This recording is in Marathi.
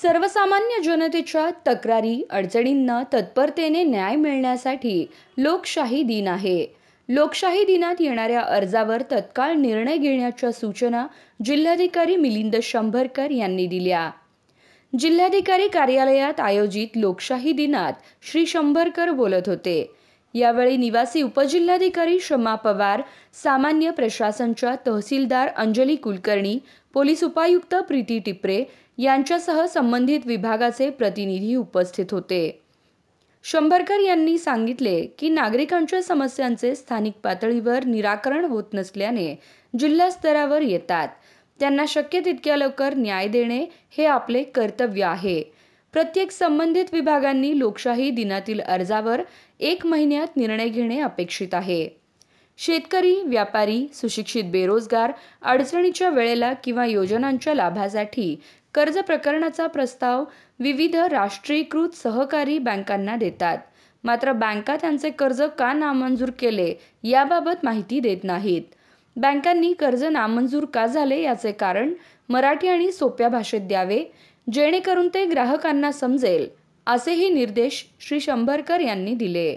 सर्वसामान्य जनतेच्या तक्रारी अडचणींना तत्परतेने न्याय मिळण्यासाठी लोकशाही दिन आहे लोकशाही दिनात येणाऱ्या अर्जावर तत्काळ निर्णय घेण्याच्या सूचना जिल्हाधिकारी मिलिंद शंभरकर यांनी दिल्या जिल्हाधिकारी कार्यालयात आयोजित लोकशाही दिनात श्री शंभरकर बोलत होते यावेळी निवासी उपजिल्हाधिकारी शमा पवार सामान्य प्रशासनच्या तहसीलदार अंजली कुलकर्णी पोलीस उपायुक्त प्रीती टिपरे यांच्यासह संबंधित विभागाचे प्रतिनिधी उपस्थित होते शंभरकर यांनी सांगितले की नागरिकांच्या समस्यांचे स्थानिक पातळीवर निराकरण होत नसल्याने जिल्हा स्तरावर येतात त्यांना शक्य तितक्या लवकर न्याय देणे हे आपले कर्तव्य आहे प्रत्येक संबंधित विभागांनी लोकशाही दिनातील अर्जावर एक महिन्यात निर्णय घेणे अपेक्षित आहे शेतकरी व्यापारी सुशिक्षित बेरोजगार अडचणीच्या वेळेला किंवा योजनांच्या लाभासाठी कर्ज प्रकरणाचा प्रस्ताव विविध राष्ट्रीयकृत सहकारी बँकांना देतात मात्र बँका त्यांचे कर्ज का नामंजूर केले याबाबत माहिती देत नाहीत बँकांनी कर्ज नामंजूर का झाले याचे कारण मराठी आणि सोप्या भाषेत द्यावे जेणेकरून ते ग्राहकांना समजेल असेही निर्देश श्री शंभरकर यांनी दिले